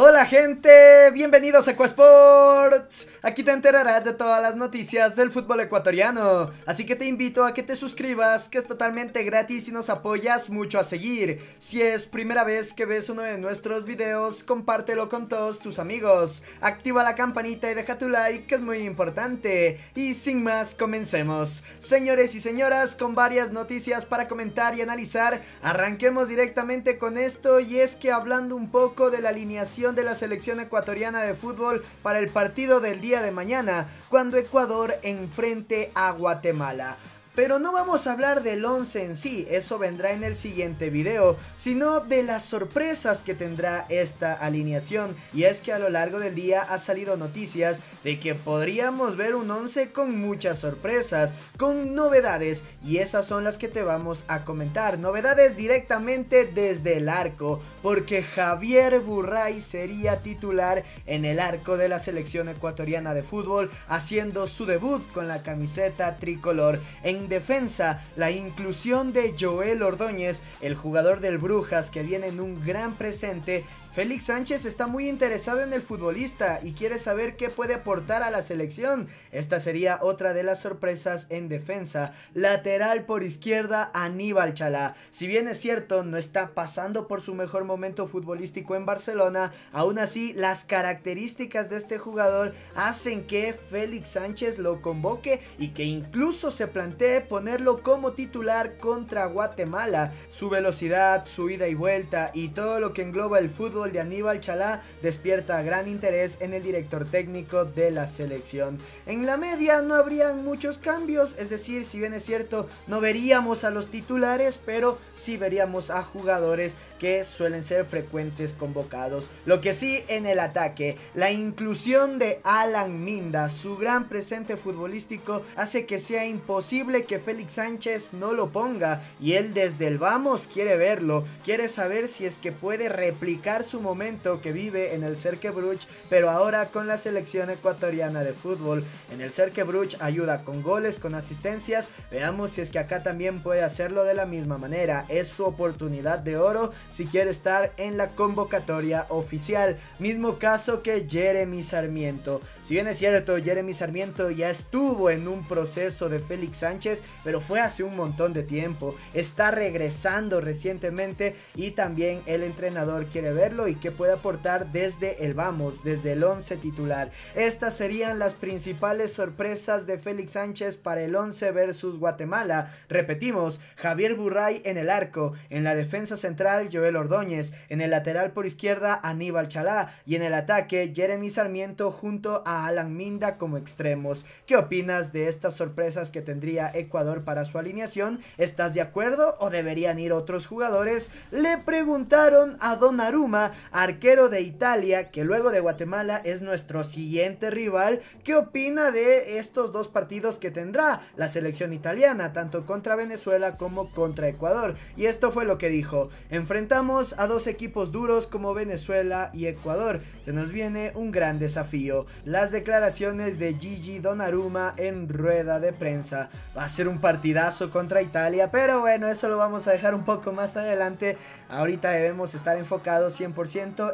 Hola gente, bienvenidos a Equasports. Aquí te enterarás de todas las noticias del fútbol ecuatoriano. Así que te invito a que te suscribas, que es totalmente gratis y nos apoyas mucho a seguir. Si es primera vez que ves uno de nuestros videos, compártelo con todos tus amigos. Activa la campanita y deja tu like, que es muy importante. Y sin más, comencemos. Señores y señoras, con varias noticias para comentar y analizar, arranquemos directamente con esto y es que hablando un poco de la alineación de la selección ecuatoriana de fútbol para el partido del día de mañana, cuando Ecuador enfrente a Guatemala. Pero no vamos a hablar del 11 en sí, eso vendrá en el siguiente video, sino de las sorpresas que tendrá esta alineación. Y es que a lo largo del día ha salido noticias de que podríamos ver un 11 con muchas sorpresas, con novedades, y esas son las que te vamos a comentar. Novedades directamente desde el arco, porque Javier Burray sería titular en el arco de la selección ecuatoriana de fútbol, haciendo su debut con la camiseta tricolor en defensa, la inclusión de Joel Ordóñez, el jugador del Brujas que viene en un gran presente Félix Sánchez está muy interesado en el futbolista y quiere saber qué puede aportar a la selección. Esta sería otra de las sorpresas en defensa. Lateral por izquierda, Aníbal Chalá. Si bien es cierto, no está pasando por su mejor momento futbolístico en Barcelona, aún así las características de este jugador hacen que Félix Sánchez lo convoque y que incluso se plantee ponerlo como titular contra Guatemala. Su velocidad, su ida y vuelta y todo lo que engloba el fútbol de Aníbal Chalá despierta gran interés en el director técnico de la selección. En la media no habrían muchos cambios, es decir, si bien es cierto, no veríamos a los titulares, pero sí veríamos a jugadores que suelen ser frecuentes convocados. Lo que sí en el ataque, la inclusión de Alan Minda, su gran presente futbolístico, hace que sea imposible que Félix Sánchez no lo ponga y él desde el vamos quiere verlo, quiere saber si es que puede replicar su momento que vive en el Bruch, pero ahora con la selección ecuatoriana de fútbol. En el Bruch ayuda con goles, con asistencias. Veamos si es que acá también puede hacerlo de la misma manera. Es su oportunidad de oro si quiere estar en la convocatoria oficial. Mismo caso que Jeremy Sarmiento. Si bien es cierto, Jeremy Sarmiento ya estuvo en un proceso de Félix Sánchez, pero fue hace un montón de tiempo. Está regresando recientemente y también el entrenador quiere verlo y qué puede aportar desde el vamos, desde el 11 titular. Estas serían las principales sorpresas de Félix Sánchez para el 11 versus Guatemala. Repetimos, Javier Burray en el arco, en la defensa central Joel Ordóñez, en el lateral por izquierda Aníbal Chalá y en el ataque Jeremy Sarmiento junto a Alan Minda como extremos. ¿Qué opinas de estas sorpresas que tendría Ecuador para su alineación? ¿Estás de acuerdo o deberían ir otros jugadores? Le preguntaron a Don Aruma arquero de Italia, que luego de Guatemala es nuestro siguiente rival. ¿Qué opina de estos dos partidos que tendrá la selección italiana, tanto contra Venezuela como contra Ecuador? Y esto fue lo que dijo, enfrentamos a dos equipos duros como Venezuela y Ecuador, se nos viene un gran desafío. Las declaraciones de Gigi Donnarumma en rueda de prensa, va a ser un partidazo contra Italia, pero bueno, eso lo vamos a dejar un poco más adelante, ahorita debemos estar enfocados siempre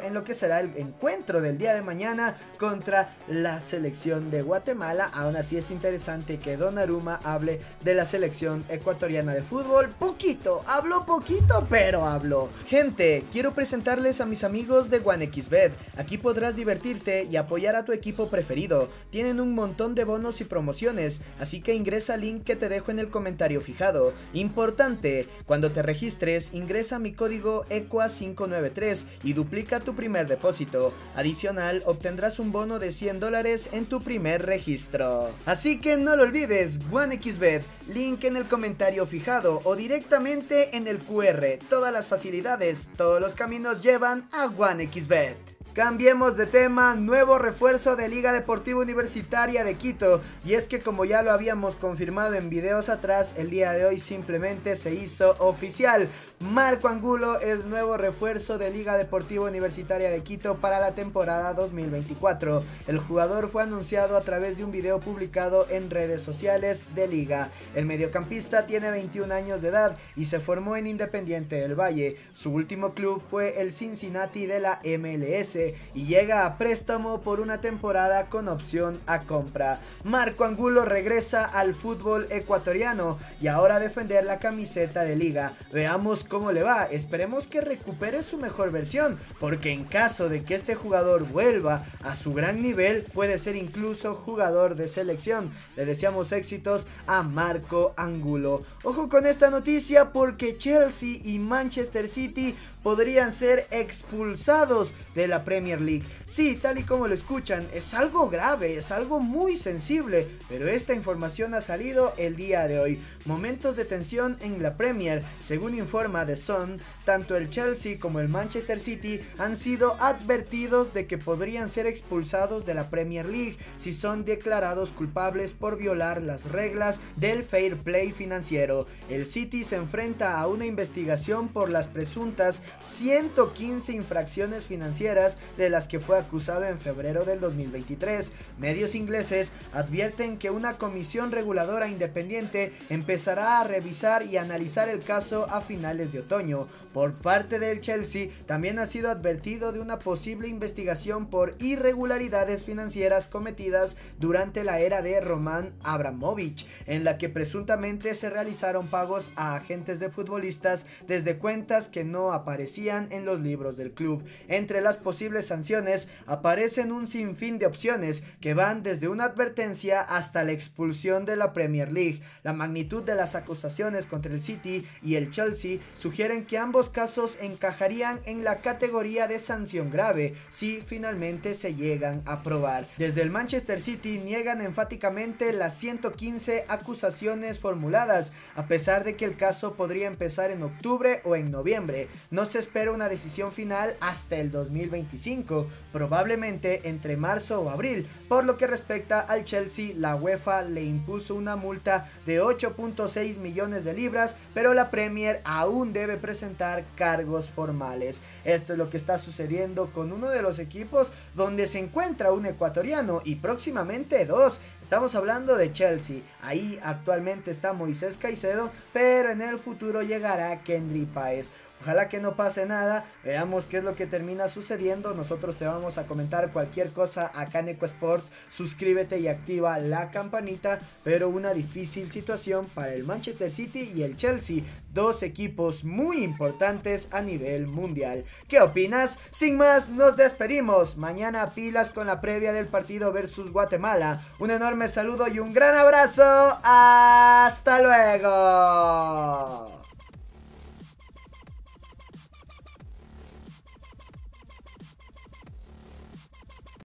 en lo que será el encuentro del día de mañana contra la selección de Guatemala. Aún así es interesante que Don Aruma hable de la selección ecuatoriana de fútbol. Poquito, hablo poquito, pero hablo, Gente, quiero presentarles a mis amigos de OneXBet. Aquí podrás divertirte y apoyar a tu equipo preferido. Tienen un montón de bonos y promociones, así que ingresa al link que te dejo en el comentario fijado. Importante, cuando te registres, ingresa mi código ECUA593 y duplica tu primer depósito. Adicional, obtendrás un bono de 100 dólares en tu primer registro. Así que no lo olvides, OneXBet, link en el comentario fijado o directamente en el QR. Todas las facilidades, todos los caminos llevan a OneXBet. Cambiemos de tema, nuevo refuerzo de Liga Deportiva Universitaria de Quito. Y es que como ya lo habíamos confirmado en videos atrás, el día de hoy simplemente se hizo oficial. Marco Angulo es nuevo refuerzo de Liga Deportiva Universitaria de Quito para la temporada 2024. El jugador fue anunciado a través de un video publicado en redes sociales de Liga. El mediocampista tiene 21 años de edad y se formó en Independiente del Valle. Su último club fue el Cincinnati de la MLS y llega a préstamo por una temporada con opción a compra. Marco Angulo regresa al fútbol ecuatoriano y ahora a defender la camiseta de Liga. Veamos cómo cómo le va. Esperemos que recupere su mejor versión, porque en caso de que este jugador vuelva a su gran nivel, puede ser incluso jugador de selección. Le deseamos éxitos a Marco Angulo. Ojo con esta noticia porque Chelsea y Manchester City podrían ser expulsados de la Premier League. Sí, tal y como lo escuchan, es algo grave, es algo muy sensible, pero esta información ha salido el día de hoy. Momentos de tensión en la Premier, según informa de Son, tanto el Chelsea como el Manchester City han sido advertidos de que podrían ser expulsados de la Premier League si son declarados culpables por violar las reglas del fair play financiero. El City se enfrenta a una investigación por las presuntas 115 infracciones financieras de las que fue acusado en febrero del 2023. Medios ingleses advierten que una comisión reguladora independiente empezará a revisar y analizar el caso a finales de Otoño por parte del Chelsea también ha sido advertido de una posible investigación por irregularidades financieras cometidas durante la era de Roman Abramovich, en la que presuntamente se realizaron pagos a agentes de futbolistas desde cuentas que no aparecían en los libros del club. Entre las posibles sanciones aparecen un sinfín de opciones que van desde una advertencia hasta la expulsión de la Premier League. La magnitud de las acusaciones contra el City y el Chelsea sugieren que ambos casos encajarían en la categoría de sanción grave si finalmente se llegan a probar. Desde el Manchester City niegan enfáticamente las 115 acusaciones formuladas, a pesar de que el caso podría empezar en octubre o en noviembre. No se espera una decisión final hasta el 2025, probablemente entre marzo o abril. Por lo que respecta al Chelsea, la UEFA le impuso una multa de 8.6 millones de libras, pero la Premier aún debe presentar cargos formales. Esto es lo que está sucediendo con uno de los equipos donde se encuentra un ecuatoriano y próximamente dos. Estamos hablando de Chelsea. Ahí actualmente está Moisés Caicedo, pero en el futuro llegará Kendry Paez Ojalá que no pase nada. Veamos qué es lo que termina sucediendo. Nosotros te vamos a comentar cualquier cosa acá en EcoSports. Suscríbete y activa la campanita. Pero una difícil situación para el Manchester City y el Chelsea. Dos equipos muy importantes a nivel mundial. ¿Qué opinas? Sin más, nos despedimos. Mañana pilas con la previa del partido versus Guatemala. Un enorme saludo y un gran abrazo. Hasta luego.